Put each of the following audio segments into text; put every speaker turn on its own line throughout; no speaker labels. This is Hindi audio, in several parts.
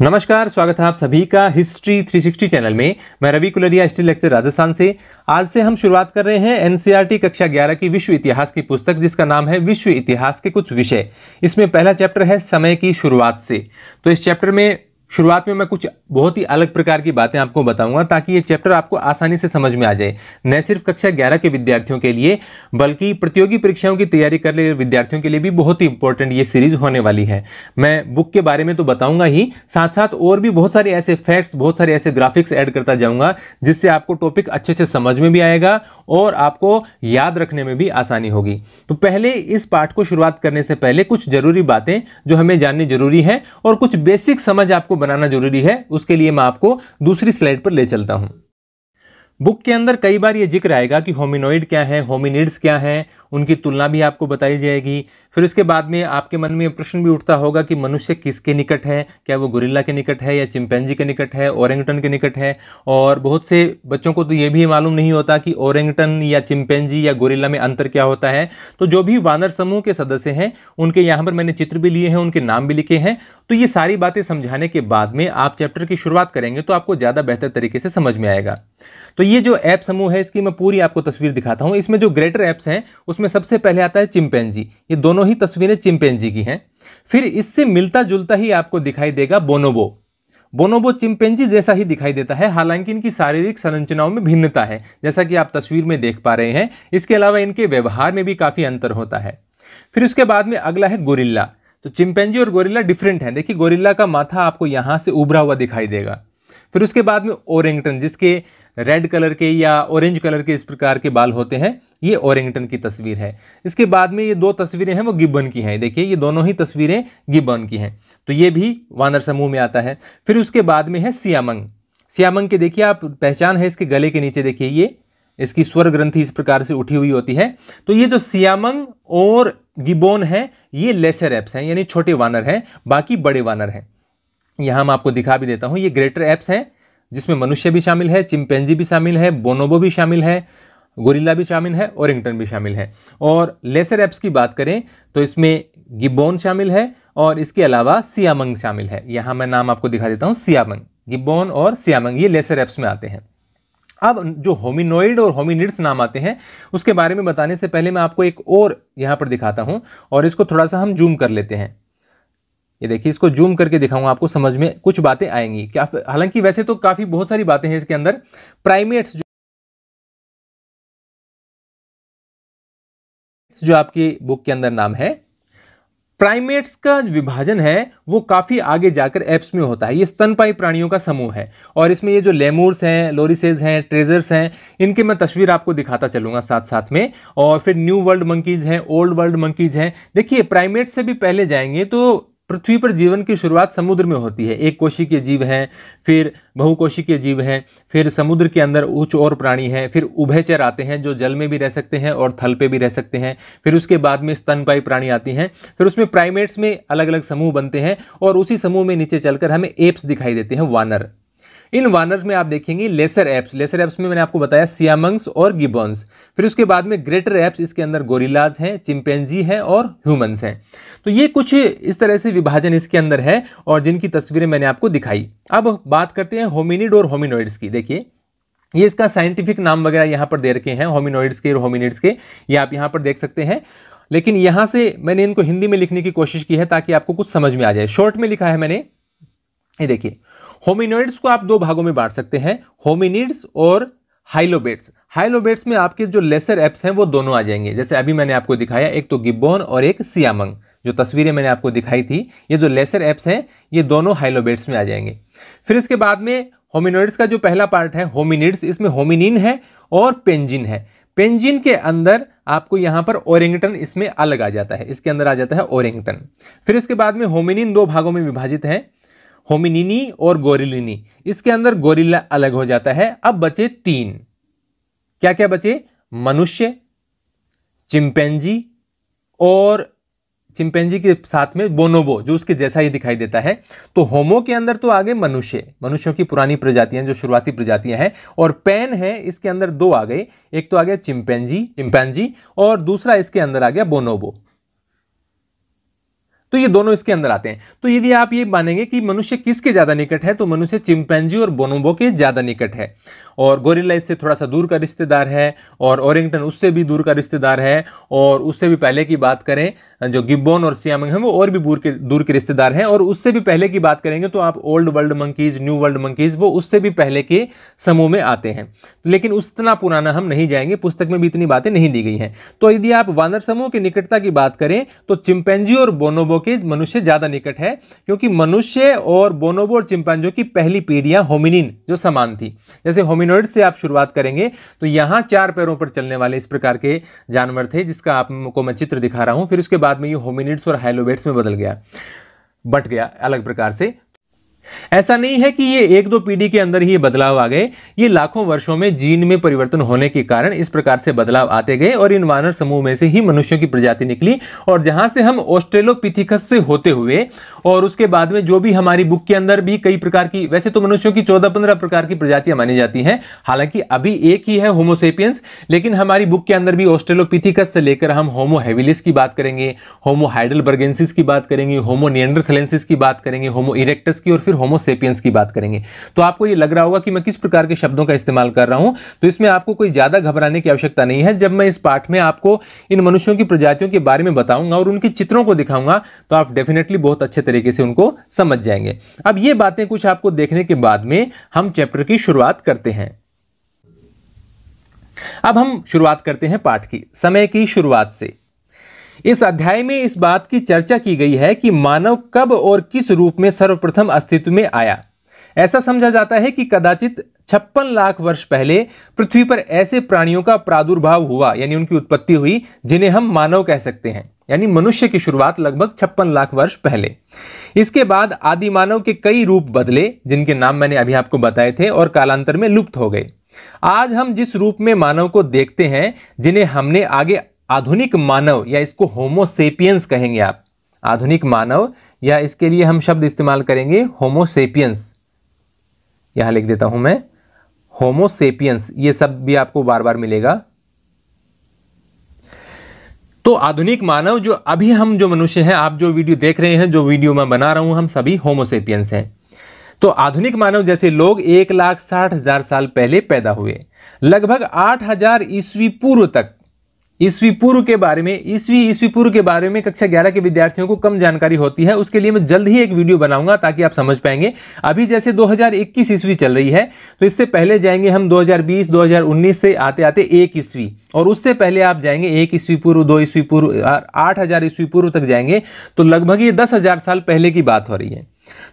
नमस्कार स्वागत है आप सभी का हिस्ट्री 360 चैनल में मैं रवि कुलरिया हिस्ट्री लेक्चर राजस्थान से आज से हम शुरुआत कर रहे हैं एनसीईआरटी e कक्षा 11 की विश्व इतिहास की पुस्तक जिसका नाम है विश्व इतिहास के कुछ विषय इसमें पहला चैप्टर है समय की शुरुआत से तो इस चैप्टर में शुरुआत में मैं कुछ बहुत ही अलग प्रकार की बातें आपको बताऊंगा ताकि ये चैप्टर आपको आसानी से समझ में आ जाए न सिर्फ कक्षा ग्यारह के विद्यार्थियों के लिए बल्कि प्रतियोगी परीक्षाओं की तैयारी कर रहे विद्यार्थियों के लिए भी बहुत ही इंपॉर्टेंट ये सीरीज होने वाली है मैं बुक के बारे में तो बताऊंगा ही साथ साथ और भी बहुत सारे ऐसे फैक्ट्स बहुत सारे ऐसे ग्राफिक्स एड करता जाऊंगा जिससे आपको टॉपिक अच्छे से समझ में भी आएगा और आपको याद रखने में भी आसानी होगी तो पहले इस पाठ को शुरुआत करने से पहले कुछ जरूरी बातें जो हमें जाननी जरूरी है और कुछ बेसिक समझ आपको बनाना जरूरी है उसके लिए मैं आपको दूसरी स्लाइड पर ले चलता हूं बुक के अंदर कई बार ये जिक्र आएगा कि होमिनोइड क्या है होमिनिड्स क्या है उनकी तुलना भी आपको बताई जाएगी फिर उसके बाद में आपके मन में प्रश्न भी उठता होगा कि मनुष्य किसके निकट है क्या वो गुरिल्ला के निकट है या चिंपेंजी के निकट है औरंगटन के निकट है और बहुत से बच्चों को तो ये भी मालूम नहीं होता कि ओरेंगटन या चिंपेंजी या गोरिल्ला में अंतर क्या होता है तो जो भी वानर समूह के सदस्य हैं उनके यहाँ पर मैंने चित्र भी लिए हैं उनके नाम भी लिखे हैं तो ये सारी बातें समझाने के बाद में आप चैप्टर की शुरुआत करेंगे तो आपको ज़्यादा बेहतर तरीके से समझ में आएगा तो ये जो ऐप समूह है इसकी मैं पूरी आपको तस्वीर दिखाता हूँ इसमें जो ग्रेटर ऐप्स हैं उसमें सबसे पहले आता है चिंपेंजी ये दोनों दोनों ही तस्वीरें चिंपेंजी की हैं फिर इससे मिलता जुलता ही आपको दिखाई देगा बोनोबो बोनोबो चिंपेंजी जैसा ही दिखाई देता है हालांकि इनकी शारीरिक संरचनाओं में भिन्नता है जैसा कि आप तस्वीर में देख पा रहे हैं इसके अलावा इनके व्यवहार में भी काफ़ी अंतर होता है फिर उसके बाद में अगला है गोरिल्ला तो चिंपेंजी और गोरिल्ला डिफरेंट हैं देखिए गोरिल्ला का माथा आपको यहाँ से उभरा हुआ दिखाई देगा फिर उसके बाद में ओरेंगटन जिसके रेड कलर के या ऑरेंज कलर के इस प्रकार के बाल होते हैं ये ओरिंगटन की तस्वीर है इसके बाद में ये दो तस्वीरें हैं वो गिब्बन की हैं देखिए ये दोनों ही तस्वीरें गिब्बन की हैं तो ये भी वानर समूह में आता है फिर उसके बाद में है सियामंग सियामंग के देखिए आप पहचान है इसके गले के नीचे देखिए ये इसकी स्वर ग्रंथि इस प्रकार से उठी हुई होती है तो ये जो सियामंग और गिबोन है ये लेसर एप्स हैं यानी छोटे वानर हैं बाकी बड़े वानर हैं यहाँ मैं आपको दिखा भी देता हूँ ये ग्रेटर एप्स हैं जिसमें मनुष्य भी शामिल है चिमपेंजी भी शामिल है बोनोबो भी शामिल है गोरिल्ला भी शामिल है इंगटन भी शामिल है और लेसर एप्स की बात करें तो इसमें गिब्बोन शामिल है और इसके अलावा सियामंग शामिल है यहाँ मैं नाम आपको दिखा देता हूँ सियामंग गिब्बोन और सियामंग ये लेसर एप्स में आते हैं अब जो होमिनोइड और होमिनिड्स नाम आते हैं उसके बारे में बताने से पहले मैं आपको एक और यहाँ पर दिखाता हूँ और इसको थोड़ा सा हम जूम कर लेते हैं ये देखिए इसको जूम करके दिखाऊंगा आपको समझ में कुछ बातें आएंगी क्या हालांकि वैसे तो काफ़ी बहुत सारी बातें हैं इसके अंदर प्राइमेट्स जो जो आपकी बुक के अंदर नाम है प्राइमेट्स का विभाजन है वो काफ़ी आगे जाकर एप्स में होता है ये स्तनपाई प्राणियों का समूह है और इसमें ये जो लेमूर्स हैं लोरिसेज हैं ट्रेजर्स हैं इनके मैं तस्वीर आपको दिखाता चलूँगा साथ साथ में और फिर न्यू वर्ल्ड मंकीज़ हैं ओल्ड वर्ल्ड मंकीज़ हैं देखिए प्राइमेट से भी पहले जाएंगे तो पृथ्वी पर जीवन की शुरुआत समुद्र में होती है एक कोशी के जीव हैं फिर बहुकोशी के जीव हैं फिर समुद्र के अंदर उच्च और प्राणी हैं फिर उभयचर आते हैं जो जल में भी रह सकते हैं और थल पे भी रह सकते हैं फिर उसके बाद में स्तनपाई प्राणी आती हैं फिर उसमें प्राइमेट्स में अलग अलग समूह बनते हैं और उसी समूह में नीचे चलकर हमें एप्स दिखाई देते हैं वानर इन वानर्स में आप देखेंगे लेसर एप्स लेसर एप्स में मैंने आपको बताया सियामंग्स और गिबॉन्स फिर उसके बाद में ग्रेटर एप्स इसके अंदर गोरिलाज हैं चिंपेंजी हैं और ह्यूमंस हैं तो ये कुछ इस तरह से विभाजन इसके अंदर है और जिनकी तस्वीरें मैंने आपको दिखाई अब बात करते हैं होमिनिड और होमिनोइड्स की देखिए ये इसका साइंटिफिक नाम वगैरह यहाँ पर दे रखे हैं होमिनोइड्स के और होमिनिड्स के ये आप यहाँ पर देख सकते हैं लेकिन यहाँ से मैंने इनको हिंदी में लिखने की कोशिश की है ताकि आपको कुछ समझ में आ जाए शॉर्ट में लिखा है मैंने ये देखिए होमिनोइड्स को आप दो भागों में बांट सकते हैं होमिनिड्स और हाइलोबेट्स हाइलोबेट्स में आपके जो लेसर एप्स हैं वो दोनों आ जाएंगे जैसे अभी मैंने आपको दिखाया एक तो गिब्बोन और एक सियामंग जो तस्वीरें मैंने आपको दिखाई थी ये जो लेसर एप्स हैं ये दोनों हाइलोबेट्स में आ जाएंगे फिर इसके बाद में होमिनोइड्स का जो पहला पार्ट है होमिनिड्स इसमें होमिनिन है और पेंजिन है पेंजिन के अंदर आपको यहाँ पर ओरेंगटन इसमें अलग आ जाता है इसके अंदर आ जाता है ओरेंगटन फिर इसके बाद में होमिनिन दो भागों में विभाजित है होमिनिनी और गोरिलिनी इसके अंदर गोरिल्ला अलग हो जाता है अब बचे तीन क्या क्या बचे मनुष्य चिंपेंजी और चिंपेंजी के साथ में बोनोबो जो उसके जैसा ही दिखाई देता है तो होमो के अंदर तो आ गए मनुष्य मनुष्यों की पुरानी प्रजातियां जो शुरुआती प्रजातियां हैं और पेन है इसके अंदर दो आ गए एक तो आ गया चिंपेंजी चिंपेंजी और दूसरा इसके अंदर आ गया बोनोबो तो ये दोनों इसके अंदर आते हैं तो यदि आप ये मानेंगे कि मनुष्य किसके ज़्यादा निकट है तो मनुष्य चिंपैंजी और बोनोबो के ज़्यादा निकट है और गोरिल्ला इससे थोड़ा सा दूर का रिश्तेदार है और ओरिंगटन उससे भी दूर का रिश्तेदार है और उससे भी पहले की बात करें जो गिब्बोन और सियामंग हैं वो और भी दूर के दूर के रिश्तेदार हैं और उससे भी पहले की बात करेंगे तो आप old world monkeys new world monkeys वो उससे भी पहले के समूह में आते हैं लेकिन उतना पुराना हम नहीं जाएंगे पुस्तक में भी इतनी बातें नहीं दी गई हैं तो यदि आप वानर समूह की निकटता की बात करें तो चिंपेंजी और बोनोबो के मनुष्य ज़्यादा निकट है क्योंकि मनुष्य और बोनोबो और चिंपांजो की पहली पीढ़ियाँ होमिनिन जो समान थी जैसे होमिनोइड से आप शुरुआत करेंगे तो यहाँ चार पैरों पर चलने वाले इस प्रकार के जानवर थे जिसका आपको मैं चित्र दिखा रहा हूँ फिर उसके बाद में ये होमिनिड्स और हाइलोबेट्स में बदल गया बट गया अलग प्रकार से ऐसा नहीं है कि ये एक दो पीढ़ी के अंदर ही ये बदलाव आ गए ये लाखों वर्षों में जीन में परिवर्तन होने के कारण इस प्रकार से बदलाव आते गए और इन वानर समूह में से ही मनुष्यों की प्रजाति निकली और जहां से हम ऑस्ट्रेलोपिथिकस से होते हुए और उसके बाद में जो भी हमारी बुक के अंदर भी कई प्रकार की वैसे तो मनुष्यों की चौदह पंद्रह प्रकार की प्रजातियां मानी जाती हैं हालांकि अभी एक ही है होमोसेपियंस लेकिन हमारी बुक के अंदर भी ऑस्ट्रेलोपिथिकस से लेकर हम होमोहेविलिस की बात करेंगे होमो बर्गेंसिस की बात करेंगे होमोनियंड्रथलेंसिस की बात करेंगे होमो इरेक्टस की और फिर फिर होमोसेपियंस की बात करेंगे तो आपको ये लग रहा होगा कि मैं किस प्रकार के शब्दों का इस्तेमाल कर रहा हूँ तो इसमें आपको कोई ज़्यादा घबराने की आवश्यकता नहीं है जब मैं इस पाठ में आपको इन मनुष्यों की प्रजातियों के बारे में बताऊंगा और उनके चित्रों को दिखाऊंगा तो आप डेफिनेटली बहुत अच्छे तरीके से उनको समझ जाएंगे अब ये बातें कुछ आपको देखने के बाद में हम चैप्टर की शुरुआत करते हैं अब हम शुरुआत करते हैं पाठ की समय की शुरुआत से इस अध्याय में इस बात की चर्चा की गई है कि मानव कब और किस रूप में सर्वप्रथम अस्तित्व में आया ऐसा समझा जाता है कि कदाचित छप्पन लाख वर्ष पहले पृथ्वी पर ऐसे प्राणियों का प्रादुर्भाव हुआ यानी उनकी उत्पत्ति हुई जिन्हें हम मानव कह सकते हैं यानी मनुष्य की शुरुआत लगभग छप्पन लाख वर्ष पहले इसके बाद आदि मानव के कई रूप बदले जिनके नाम मैंने अभी आपको बताए थे और कालांतर में लुप्त हो गए आज हम जिस रूप में मानव को देखते हैं जिन्हें हमने आगे आधुनिक मानव या इसको होमोसेपियंस कहेंगे आप आधुनिक मानव या इसके लिए हम शब्द इस्तेमाल करेंगे होमोसेपियंस यहां लिख देता हूं मैं होमोसेपियंस ये सब भी आपको बार बार मिलेगा तो आधुनिक मानव जो अभी हम जो मनुष्य हैं आप जो वीडियो देख रहे हैं जो वीडियो मैं बना रहा हूं हम सभी होमोसेपियंस हैं तो आधुनिक मानव जैसे लोग एक लाख साठ हजार साल पहले पैदा हुए लगभग आठ हजार ईस्वी पूर्व तक ईस्वी पूर्व के बारे में ईस्वी ईस्वी पूर्व के बारे में कक्षा ग्यारह के विद्यार्थियों को कम जानकारी होती है उसके लिए मैं जल्द ही एक वीडियो बनाऊंगा ताकि आप समझ पाएंगे अभी जैसे 2021 ईस्वी चल रही है तो इससे पहले जाएंगे हम 2020 2019 से आते आते एक ईस्वी और उससे पहले आप जाएंगे एक ईस्वी पूर्व दो ईस्वी पूर्व आठ हज़ार ईस्वी पूर्व तक जाएंगे तो लगभग ये दस साल पहले की बात हो रही है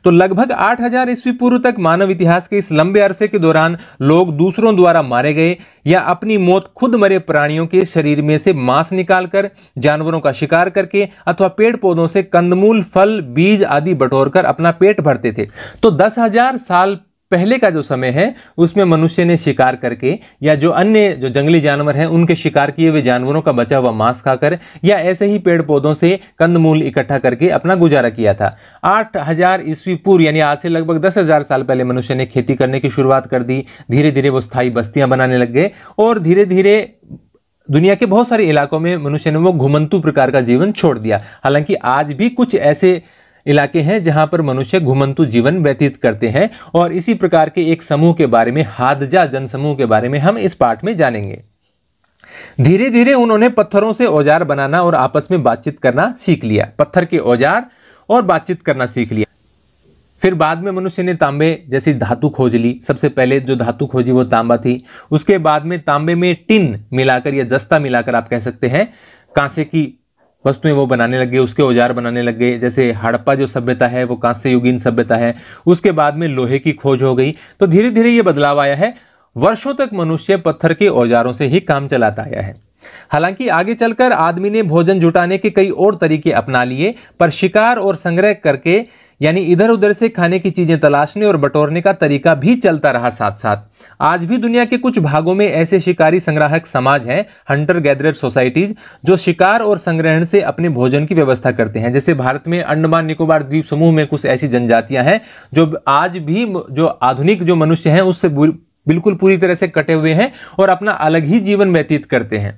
तो लगभग 8000 ईस्वी पूर्व तक मानव इतिहास के इस लंबे अरसे के दौरान लोग दूसरों द्वारा मारे गए या अपनी मौत खुद मरे प्राणियों के शरीर में से मांस निकालकर जानवरों का शिकार करके अथवा पेड़ पौधों से कंदमूल फल बीज आदि बटोरकर अपना पेट भरते थे तो दस हजार साल पहले का जो समय है उसमें मनुष्य ने शिकार करके या जो अन्य जो जंगली जानवर हैं उनके शिकार किए हुए जानवरों का बचा हुआ मांस खाकर या ऐसे ही पेड़ पौधों से कंदमूल इकट्ठा करके अपना गुजारा किया था आठ हजार ईस्वी पूर्व यानी आज से लगभग दस हजार साल पहले मनुष्य ने खेती करने की शुरुआत कर दी धीरे धीरे वो स्थायी बस्तियां बनाने लग गए और धीरे धीरे दुनिया के बहुत सारे इलाकों में मनुष्य ने वो घुमंतु प्रकार का जीवन छोड़ दिया हालांकि आज भी कुछ ऐसे इलाके हैं जहां पर मनुष्य घुमंतु जीवन व्यतीत करते हैं और इसी प्रकार के एक समूह के बारे में हादजा जनसमूह के बारे में हम इस पाठ में जानेंगे धीरे धीरे उन्होंने पत्थरों से औजार बनाना और आपस में बातचीत करना सीख लिया पत्थर के औजार और बातचीत करना सीख लिया फिर बाद में मनुष्य ने तांबे जैसी धातु खोज ली सबसे पहले जो धातु खोजी वो तांबा थी उसके बाद में तांबे में टिन मिलाकर या जस्ता मिलाकर आप कह सकते हैं कांसे की वस्तुएं वो बनाने लग गए उसके औजार बनाने लग गए जैसे हड़प्पा जो सभ्यता है वो कांस्य युगीन सभ्यता है उसके बाद में लोहे की खोज हो गई तो धीरे धीरे ये बदलाव आया है वर्षों तक मनुष्य पत्थर के औजारों से ही काम चलाता आया है हालांकि आगे चलकर आदमी ने भोजन जुटाने के कई और तरीके अपना लिए पर शिकार और संग्रह करके यानी इधर उधर से खाने की चीज़ें तलाशने और बटोरने का तरीका भी चलता रहा साथ साथ आज भी दुनिया के कुछ भागों में ऐसे शिकारी संग्राहक समाज हैं हंटर गैदरर सोसाइटीज जो शिकार और संग्रहण से अपने भोजन की व्यवस्था करते हैं जैसे भारत में अंडमान निकोबार द्वीप समूह में कुछ ऐसी जनजातियां हैं जो आज भी जो आधुनिक जो मनुष्य हैं उससे बिल्कुल पूरी तरह से कटे हुए हैं और अपना अलग ही जीवन व्यतीत करते हैं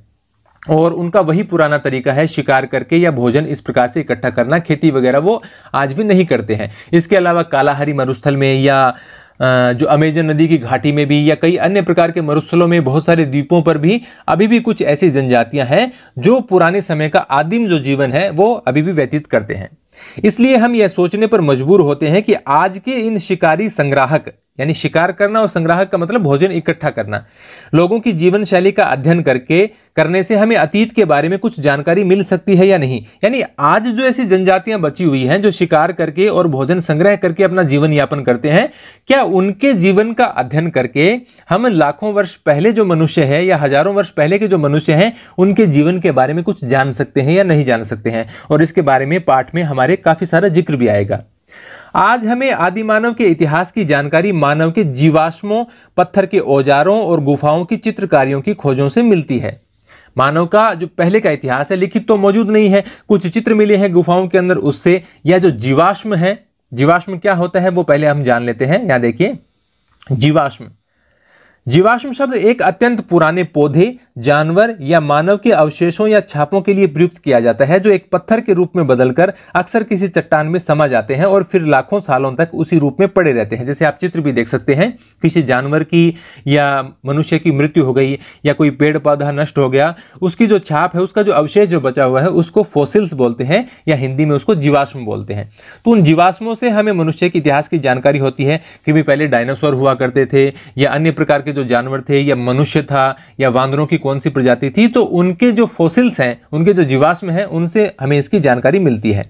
और उनका वही पुराना तरीका है शिकार करके या भोजन इस प्रकार से इकट्ठा करना खेती वगैरह वो आज भी नहीं करते हैं इसके अलावा कालाहारी मरुस्थल में या जो अमेजन नदी की घाटी में भी या कई अन्य प्रकार के मरुस्थलों में बहुत सारे द्वीपों पर भी अभी भी कुछ ऐसी जनजातियां हैं जो पुराने समय का आदिम जो जीवन है वो अभी भी व्यतीत करते हैं इसलिए हम यह सोचने पर मजबूर होते हैं कि आज के इन शिकारी संग्राहक यानी शिकार करना और संग्राहक का मतलब भोजन इकट्ठा करना लोगों की जीवन शैली का अध्ययन करके करने से हमें अतीत के बारे में कुछ जानकारी मिल सकती है या नहीं यानी आज जो ऐसी जनजातियां बची हुई हैं जो शिकार करके और भोजन संग्रह करके अपना जीवन यापन करते हैं क्या उनके जीवन का अध्ययन करके हम लाखों वर्ष पहले जो मनुष्य है या हजारों वर्ष पहले के जो मनुष्य हैं उनके जीवन के बारे में कुछ जान सकते हैं या नहीं जान सकते हैं और इसके बारे में पाठ में हमारे काफ़ी सारा जिक्र भी आएगा आज हमें आदि मानव के इतिहास की जानकारी मानव के जीवाश्मों पत्थर के औजारों और गुफाओं की चित्रकारियों की खोजों से मिलती है मानव का जो पहले का इतिहास है लिखित तो मौजूद नहीं है कुछ चित्र मिले हैं गुफाओं के अंदर उससे या जो जीवाश्म है जीवाश्म क्या होता है वो पहले हम जान लेते हैं यहाँ देखिए जीवाश्म जीवाश्म शब्द एक अत्यंत पुराने पौधे जानवर या मानव के अवशेषों या छापों के लिए प्रयुक्त किया जाता है जो एक पत्थर के रूप में बदलकर अक्सर किसी चट्टान में समा जाते हैं और फिर लाखों सालों तक उसी रूप में पड़े रहते हैं जैसे आप चित्र भी देख सकते हैं किसी जानवर की या मनुष्य की मृत्यु हो गई या कोई पेड़ पौधा नष्ट हो गया उसकी जो छाप है उसका जो अवशेष जो बचा हुआ है उसको फोसिल्स बोलते हैं या हिंदी में उसको जीवाश्म बोलते हैं तो उन जीवाश्मों से हमें मनुष्य के इतिहास की जानकारी होती है कि भी पहले डायनासोर हुआ करते थे या अन्य प्रकार के के जो जानवर थे या मनुष्य था या वानरों की कौन सी प्रजाति थी तो उनके जो फोसिल्स हैं उनके जो जीवाश्म हैं उनसे हमें इसकी जानकारी मिलती है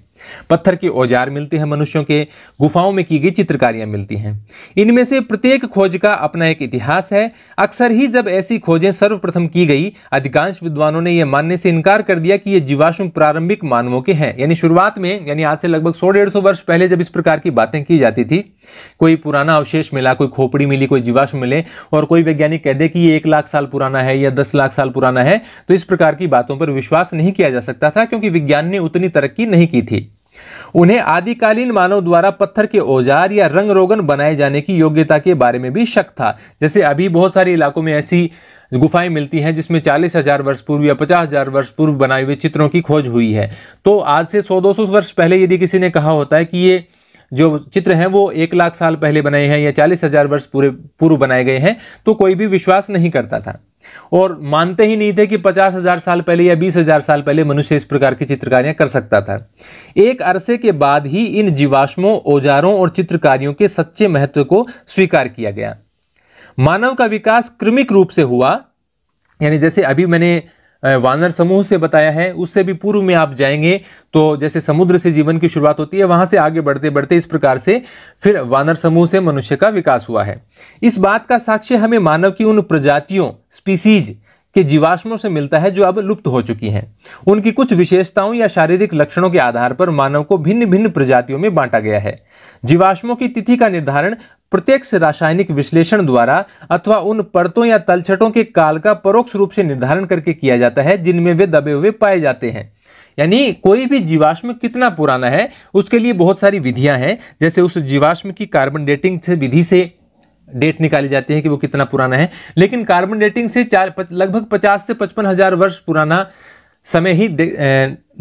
पत्थर के औजार मिलते हैं मनुष्यों के गुफाओं में की गई चित्रकारियां मिलती हैं इनमें से प्रत्येक खोज का अपना एक इतिहास है अक्सर ही जब ऐसी खोजें सर्वप्रथम की गई अधिकांश विद्वानों ने यह मानने से इनकार कर दिया कि यह जीवाश्म प्रारंभिक मानवों के हैं यानी शुरुआत में यानी आज से लगभग सौ डेढ़ वर्ष पहले जब इस प्रकार की बातें की जाती थी कोई पुराना अवशेष मिला कोई खोपड़ी मिली कोई जीवाश्म मिले और कोई वैज्ञानिक कह दे कि ये एक लाख साल पुराना है या दस लाख साल पुराना है तो इस प्रकार की बातों पर विश्वास नहीं किया जा सकता था क्योंकि विज्ञान ने उतनी तरक्की नहीं की थी उन्हें आदिकालीन मानव द्वारा पत्थर के औजार या रंग रोगन बनाए जाने की योग्यता के बारे में भी शक था जैसे अभी बहुत सारे इलाकों में ऐसी गुफाएं मिलती हैं जिसमें चालीस हजार वर्ष पूर्व या पचास हजार वर्ष पूर्व बनाए हुए चित्रों की खोज हुई है तो आज से सौ दो सौ वर्ष पहले यदि किसी ने कहा होता है कि ये जो चित्र हैं वो एक लाख साल पहले बनाए हैं या चालीस हजार वर्ष पूरे पूर्व बनाए गए हैं तो कोई भी विश्वास नहीं करता था और मानते ही नहीं थे कि पचास हजार साल पहले या बीस हजार साल पहले मनुष्य इस प्रकार की चित्रकारियां कर सकता था एक अरसे के बाद ही इन जीवाश्मों औजारों और चित्रकारियों के सच्चे महत्व को स्वीकार किया गया मानव का विकास क्रमिक रूप से हुआ यानी जैसे अभी मैंने वानर समूह से बताया है उससे भी पूर्व में आप जाएंगे तो जैसे समुद्र से जीवन की शुरुआत होती है वहां से आगे बढ़ते बढ़ते इस प्रकार से फिर वानर समूह से मनुष्य का विकास हुआ है इस बात का साक्ष्य हमें मानव की उन प्रजातियों स्पीसीज के जीवाश्मों से मिलता है जो अब लुप्त हो चुकी हैं उनकी कुछ विशेषताओं या शारीरिक लक्षणों के आधार पर मानव को भिन्न भिन्न प्रजातियों में बांटा गया है जीवाश्मों की तिथि का निर्धारण प्रत्यक्ष रासायनिक विश्लेषण द्वारा अथवा उन परतों या तलछटों के काल का परोक्ष रूप से निर्धारण करके किया जाता है जिनमें वे दबे हुए पाए जाते हैं यानी कोई भी जीवाश्म कितना पुराना है उसके लिए बहुत सारी विधियां हैं जैसे उस जीवाश्म की कार्बन डेटिंग से विधि से डेट निकाली जाती है कि वो कितना पुराना है लेकिन कार्बन डेटिंग से चार लगभग पचास से पचपन हजार वर्ष पुराना समय ही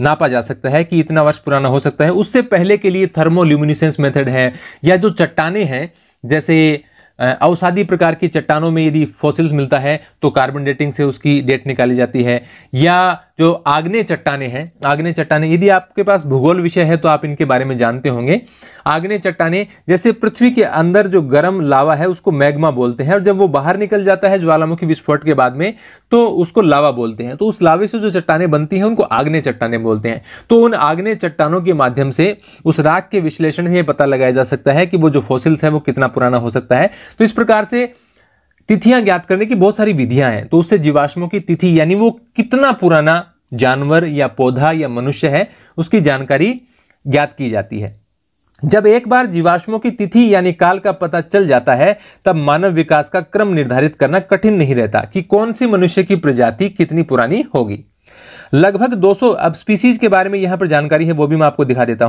नापा जा सकता है कि इतना वर्ष पुराना हो सकता है उससे पहले के लिए थर्मोल्यूमिनिसेंस मेथड है या जो चट्टाने हैं जैसे औसादी प्रकार की चट्टानों में यदि फॉसिल्स मिलता है तो कार्बन डेटिंग से उसकी डेट निकाली जाती है या जो आग्नेय चट्टाने हैं आग्नेय चट्टाने यदि आपके पास भूगोल विषय है तो आप इनके बारे में जानते होंगे आग्नेय चट्टाने जैसे पृथ्वी के अंदर जो गर्म लावा है उसको मैग्मा बोलते हैं और जब वो बाहर निकल जाता है ज्वालामुखी विस्फोट के बाद में तो उसको लावा बोलते हैं तो उस लावे से जो चट्टाने बनती हैं उनको आग्नेय चट्टाने बोलते हैं तो उन आग्नेय चट्टानों के माध्यम से उस राग के विश्लेषण से यह पता लगाया जा सकता है कि वो जो फॉसिल्स है वो कितना पुराना हो सकता है तो इस प्रकार से तिथियां ज्ञात करने की बहुत सारी विधियां हैं तो उससे जीवाश्मों की तिथि यानी वो कितना पुराना जानवर या पौधा या मनुष्य है उसकी जानकारी ज्ञात की जाती है जब एक बार जीवाश्मों की तिथि यानी काल का पता चल जाता है तब मानव विकास का क्रम निर्धारित करना कठिन नहीं रहता कि कौन सी मनुष्य की प्रजाति कितनी पुरानी होगी लगभग 200 अब स्पीसीज के बारे में यहां पर जानकारी है वो भी मैं आपको दिखा देता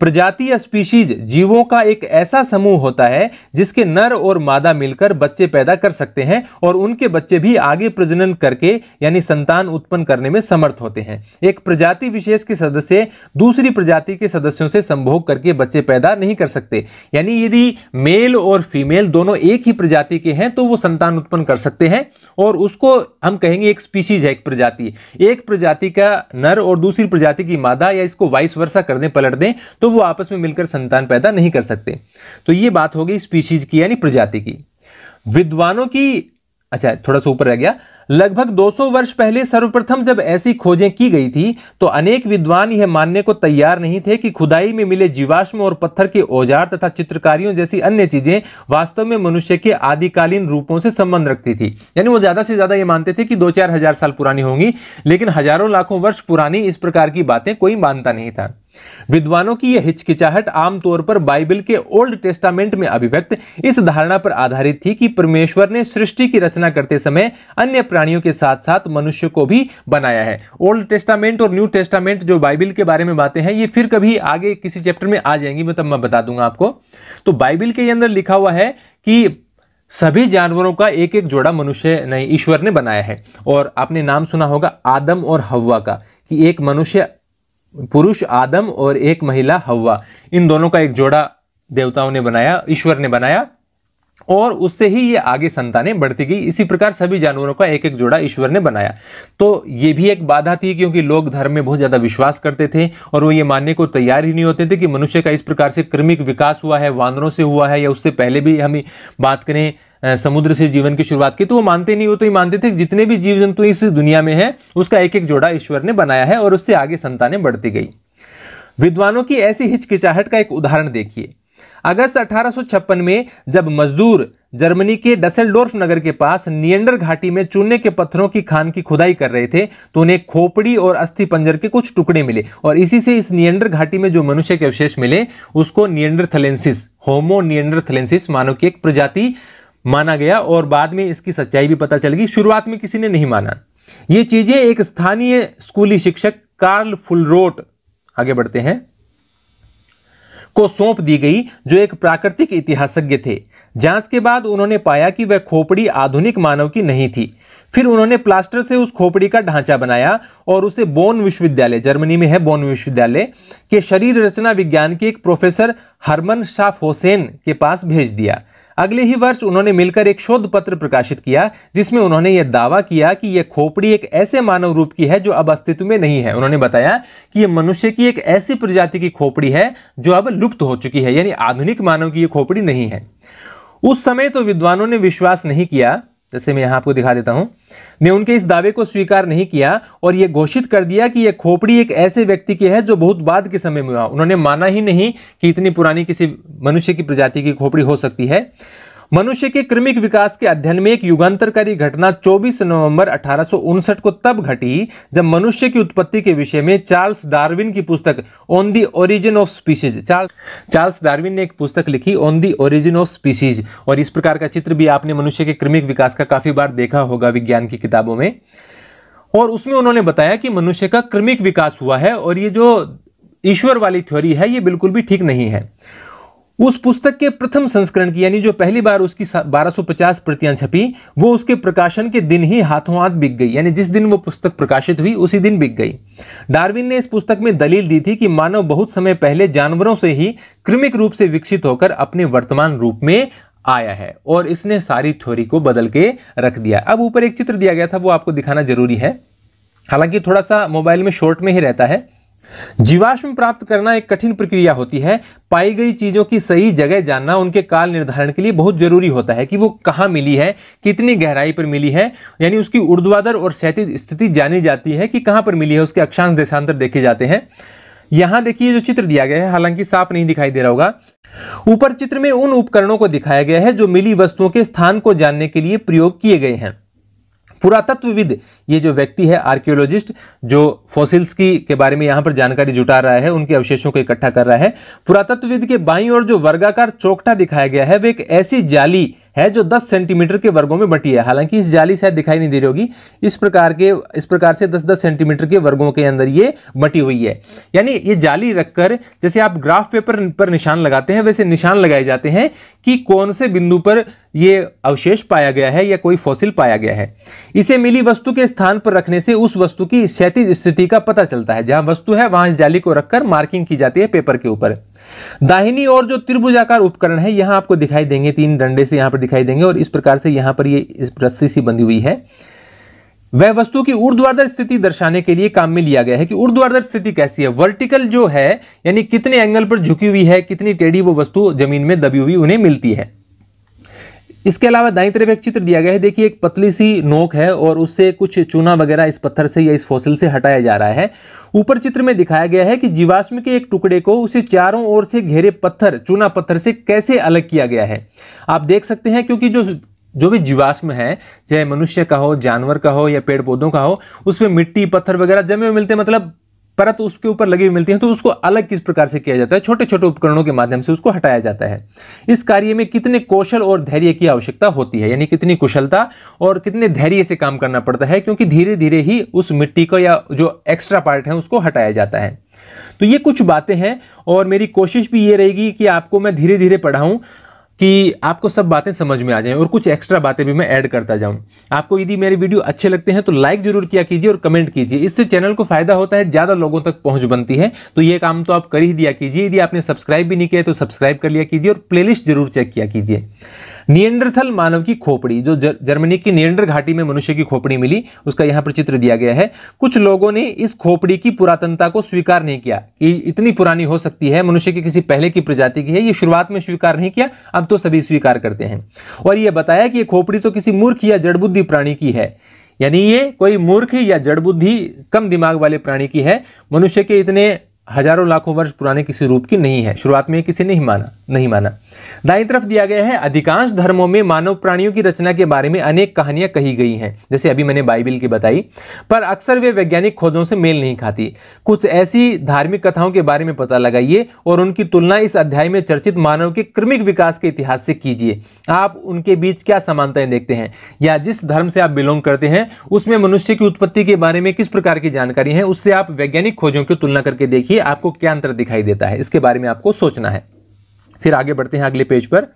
प्रजाति या स्पीसीज जीवों का एक ऐसा समूह होता है जिसके नर और मादा मिलकर बच्चे पैदा कर सकते हैं और उनके बच्चे भी आगे प्रजनन करके यानी संतान उत्पन्न करने में समर्थ होते हैं एक प्रजाति विशेष के सदस्य दूसरी प्रजाति के सदस्यों से संभोग करके बच्चे पैदा नहीं कर सकते यानी यदि मेल और फीमेल दोनों एक ही प्रजाति के हैं तो वो संतान उत्पन्न कर सकते हैं और उसको हम कहेंगे एक स्पीसीज है एक प्रजाति एक प्रजाति प्रजाति का नर और दूसरी प्रजाति की मादा या इसको वाइस वर्षा कर दें पलट दें तो वो आपस में मिलकर संतान पैदा नहीं कर सकते तो ये बात होगी स्पीशीज की यानी प्रजाति की विद्वानों की अच्छा थोड़ा सा ऊपर रह गया लगभग 200 वर्ष पहले सर्वप्रथम जब ऐसी खोजें की गई थी तो अनेक विद्वान यह मानने को तैयार नहीं थे कि खुदाई में मिले जीवाश्म और पत्थर के औजार तथा चित्रकारियों जैसी अन्य चीजें वास्तव में मनुष्य के आदिकालीन रूपों से संबंध रखती थी यानी वो ज्यादा से ज्यादा ये मानते थे कि दो चार हजार साल पुरानी होंगी लेकिन हजारों लाखों वर्ष पुरानी इस प्रकार की बातें कोई मानता नहीं था विद्वानों की यह हिचकिचाहट आमतौर पर बाइबल के ओल्ड टेस्टामेंट में अभिव्यक्त इस धारणा पर आधारित थी कि परमेश्वर ने सृष्टि की रचना करते समय अन्य प्राणियों के साथ साथ मनुष्य को भी बनाया है ओल्ड टेस्टामेंट और न्यू टेस्टामेंट जो बाइबल के बारे में बातें हैं ये फिर कभी आगे किसी चैप्टर में आ जाएंगी मैं तब मैं बता दूंगा आपको तो बाइबिल के अंदर लिखा हुआ है कि सभी जानवरों का एक एक जोड़ा मनुष्य नहीं ईश्वर ने बनाया है और आपने नाम सुना होगा आदम और हवा का कि एक मनुष्य पुरुष आदम और एक महिला हवा इन दोनों का एक जोड़ा देवताओं ने बनाया ईश्वर ने बनाया और उससे ही ये आगे संतानें बढ़ती गई इसी प्रकार सभी जानवरों का एक एक जोड़ा ईश्वर ने बनाया तो ये भी एक बाधा थी क्योंकि लोग धर्म में बहुत ज़्यादा विश्वास करते थे और वो ये मानने को तैयार ही नहीं होते थे कि मनुष्य का इस प्रकार से क्रमिक विकास हुआ है वानरों से हुआ है या उससे पहले भी हम बात करें समुद्र से जीवन की शुरुआत की तो वो मानते नहीं हो तो ये मानते थे जितने भी जीव जंतु इस दुनिया में है उसका एक एक जोड़ा ईश्वर ने बनाया है और उससे आगे संतानें बढ़ती गई विद्वानों की ऐसी हिचकिचाहट का एक उदाहरण देखिए अगस्त अठारह में जब मजदूर जर्मनी के डसेलडोर्फ नगर के पास नियंडर घाटी में चूने के पत्थरों की खान की खुदाई कर रहे थे तो उन्हें खोपड़ी और अस्थि पंजर के कुछ टुकड़े मिले और इसी से इस नियंडर घाटी में जो मनुष्य के अवशेष मिले उसको नियंडर थलेंसिस होमो नियंडर थलेंसिस मानव की एक प्रजाति माना गया और बाद में इसकी सच्चाई भी पता चल गई शुरुआत में किसी ने नहीं माना ये चीजें एक स्थानीय स्कूली शिक्षक कार्ल फुलरोट आगे बढ़ते हैं को सौंप दी गई जो एक प्राकृतिक इतिहासज्ञ थे जांच के बाद उन्होंने पाया कि वह खोपड़ी आधुनिक मानव की नहीं थी फिर उन्होंने प्लास्टर से उस खोपड़ी का ढांचा बनाया और उसे बोन विश्वविद्यालय जर्मनी में है बोन विश्वविद्यालय के शरीर रचना विज्ञान के एक प्रोफेसर हरमन शाफ होसेन के पास भेज दिया अगले ही वर्ष उन्होंने मिलकर एक शोध पत्र प्रकाशित किया जिसमें उन्होंने यह दावा किया कि यह खोपड़ी एक ऐसे मानव रूप की है जो अब अस्तित्व में नहीं है उन्होंने बताया कि यह मनुष्य की एक ऐसी प्रजाति की खोपड़ी है जो अब लुप्त हो चुकी है यानी आधुनिक मानव की यह खोपड़ी नहीं है उस समय तो विद्वानों ने विश्वास नहीं किया जैसे मैं यहां आपको दिखा देता हूं ने उनके इस दावे को स्वीकार नहीं किया और यह घोषित कर दिया कि यह खोपड़ी एक ऐसे व्यक्ति की है जो बहुत बाद के समय में हुआ उन्होंने माना ही नहीं कि इतनी पुरानी किसी मनुष्य की प्रजाति की खोपड़ी हो सकती है मनुष्य के क्रमिक विकास के अध्ययन में एक युगांतरकारी घटना 24 नवंबर अठारह को तब घटी जब मनुष्य की उत्पत्ति के विषय में चार्ल्स डार्विन की पुस्तक on the origin of species Charles Darwin ने एक पुस्तक लिखी on the origin of species और इस प्रकार का चित्र भी आपने मनुष्य के क्रमिक विकास का काफी बार देखा होगा विज्ञान की किताबों में और उसमें उन्होंने बताया कि मनुष्य का क्रमिक विकास हुआ है और ये जो ईश्वर वाली थ्योरी है ये बिल्कुल भी ठीक नहीं है उस पुस्तक के प्रथम संस्करण की यानी जो पहली बार उसकी 1250 प्रतियां छपी वो उसके प्रकाशन के दिन ही हाथों हाथ बिक गई यानी जिस दिन वो पुस्तक प्रकाशित हुई उसी दिन बिक गई डार्विन ने इस पुस्तक में दलील दी थी कि मानव बहुत समय पहले जानवरों से ही कृमिक रूप से विकसित होकर अपने वर्तमान रूप में आया है और इसने सारी थ्योरी को बदल के रख दिया अब ऊपर एक चित्र दिया गया था वो आपको दिखाना जरूरी है हालांकि थोड़ा सा मोबाइल में शॉर्ट में ही रहता है जीवाश्म प्राप्त करना एक कठिन प्रक्रिया होती है पाई गई चीज़ों की सही जगह जानना उनके काल निर्धारण के लिए बहुत जरूरी होता है कि वो कहाँ मिली है कितनी गहराई पर मिली है यानी उसकी उर्ध्वाधर और क्षैतिज स्थिति जानी जाती है कि कहाँ पर मिली है उसके अक्षांश देशांतर देखे जाते हैं यहां देखिए जो चित्र दिया गया है हालांकि साफ नहीं दिखाई दे रहा होगा ऊपर चित्र में उन उपकरणों को दिखाया गया है जो मिली वस्तुओं के स्थान को जानने के लिए प्रयोग किए गए हैं पुरातत्वविद ये जो व्यक्ति है आर्कियोलॉजिस्ट जो फॉसिल्स की के बारे में यहां पर जानकारी जुटा रहा है उनके अवशेषों को इकट्ठा कर रहा है पुरातत्वविद के बाई और जो वर्गाकार चौकटा दिखाया गया है वे एक ऐसी जाली है जो 10 सेंटीमीटर के वर्गों में बटी है हालांकि इस जाली शायद दिखाई नहीं दे रही होगी इस प्रकार के इस प्रकार से 10-10 सेंटीमीटर के वर्गों के अंदर ये बटी हुई है यानी ये जाली रखकर जैसे आप ग्राफ पेपर पर निशान लगाते हैं वैसे निशान लगाए जाते हैं कि कौन से बिंदु पर ये अवशेष पाया गया है या कोई फौसिल पाया गया है इसे मिली वस्तु के स्थान पर रखने से उस वस्तु की क्षैतिज स्थिति का पता चलता है जहां वस्तु है वहां इस जाली को रखकर मार्किंग की जाती है पेपर के ऊपर दाहिनी ओर जो त्रिभुजाकार उपकरण है यहां आपको दिखाई देंगे तीन डंडे से यहां पर दिखाई देंगे और इस प्रकार से यहां पर ये रस्सी सी बंधी हुई है वह वस्तु की ऊर्ध्वाधर स्थिति दर्शाने के लिए काम में लिया गया है कि ऊर्ध्वाधर स्थिति कैसी है वर्टिकल जो है यानी कितने एंगल पर झुकी हुई है कितनी टेढ़ी वो वस्तु जमीन में दबी हुई उन्हें मिलती है इसके अलावा दाई तरफ एक चित्र दिया गया है देखिए एक पतली सी नोक है और उससे कुछ चूना वगैरह इस पत्थर से या इस फोसिल से हटाया जा रहा है ऊपर चित्र में दिखाया गया है कि जीवाश्म के एक टुकड़े को उसे चारों ओर से घेरे पत्थर चूना पत्थर से कैसे अलग किया गया है आप देख सकते हैं क्योंकि जो जो भी जीवाश्म है चाहे मनुष्य का हो जानवर का हो या पेड़ पौधों का हो उसमें मिट्टी पत्थर वगैरह जमे हुए मिलते मतलब परत उसके ऊपर लगी हुई मिलती है तो उसको अलग किस प्रकार से किया जाता है छोटे छोटे उपकरणों के माध्यम से उसको हटाया जाता है इस कार्य में कितने कौशल और धैर्य की आवश्यकता होती है यानी कितनी कुशलता और कितने धैर्य से काम करना पड़ता है क्योंकि धीरे धीरे ही उस मिट्टी को या जो एक्स्ट्रा पार्ट है उसको हटाया जाता है तो ये कुछ बातें हैं और मेरी कोशिश भी ये रहेगी कि आपको मैं धीरे धीरे पढ़ाऊं कि आपको सब बातें समझ में आ जाएं और कुछ एक्स्ट्रा बातें भी मैं ऐड करता जाऊं आपको यदि मेरे वीडियो अच्छे लगते हैं तो लाइक जरूर किया कीजिए और कमेंट कीजिए इससे चैनल को फायदा होता है ज़्यादा लोगों तक पहुंच बनती है तो ये काम तो आप कर ही दिया कीजिए यदि आपने सब्सक्राइब भी नहीं किया तो सब्सक्राइब कर लिया कीजिए और प्लेलिस्ट जरूर चेक किया कीजिए नियंडरथल मानव की खोपड़ी जो जर्मनी की नियंडर घाटी में मनुष्य की खोपड़ी मिली उसका यहाँ पर चित्र दिया गया है कुछ लोगों ने इस खोपड़ी की पुरातनता को स्वीकार नहीं किया ये इतनी पुरानी हो सकती है मनुष्य की किसी पहले की प्रजाति की है ये शुरुआत में स्वीकार नहीं किया अब तो सभी स्वीकार करते हैं और ये बताया कि ये खोपड़ी तो किसी मूर्ख या जड़बुद्धि प्राणी की है यानी ये कोई मूर्ख या जड़बुद्धि कम दिमाग वाले प्राणी की है मनुष्य के इतने हजारों लाखों वर्ष पुराने किसी रूप की नहीं है शुरुआत में किसी ने ही माना नहीं माना दाई तरफ दिया गया है अधिकांश धर्मों में मानव प्राणियों की रचना के बारे में अनेक कहानियां कही गई हैं जैसे अभी मैंने बाइबिल की बताई पर अक्सर वे वैज्ञानिक खोजों से मेल नहीं खाती कुछ ऐसी धार्मिक कथाओं के बारे में पता लगाइए और उनकी तुलना इस अध्याय में चर्चित मानव के क्रमिक विकास के इतिहास से कीजिए आप उनके बीच क्या समानताएं देखते हैं या जिस धर्म से आप बिलोंग करते हैं उसमें मनुष्य की उत्पत्ति के बारे में किस प्रकार की जानकारी है उससे आप वैज्ञानिक खोजों की तुलना करके देखिए आपको क्या अंतर दिखाई देता है इसके बारे में आपको सोचना है फिर आगे बढ़ते हैं अगले पेज पर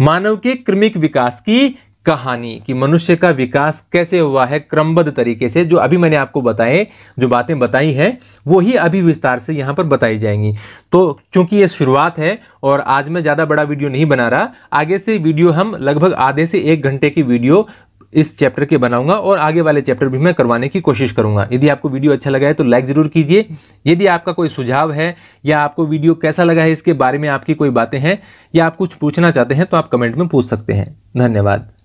मानव के क्रमिक विकास की कहानी कि मनुष्य का विकास कैसे हुआ है क्रमबद्ध तरीके से जो अभी मैंने आपको बताए जो बातें बताई हैं वो ही अभी विस्तार से यहाँ पर बताई जाएंगी तो चूंकि ये शुरुआत है और आज मैं ज़्यादा बड़ा वीडियो नहीं बना रहा आगे से वीडियो हम लगभग आधे से एक घंटे की वीडियो इस चैप्टर के बनाऊंगा और आगे वाले चैप्टर भी मैं करवाने की कोशिश करूंगा यदि आपको वीडियो अच्छा लगा है तो लाइक ज़रूर कीजिए यदि आपका कोई सुझाव है या आपको वीडियो कैसा लगा है इसके बारे में आपकी कोई बातें हैं या आप कुछ पूछना चाहते हैं तो आप कमेंट में पूछ सकते हैं धन्यवाद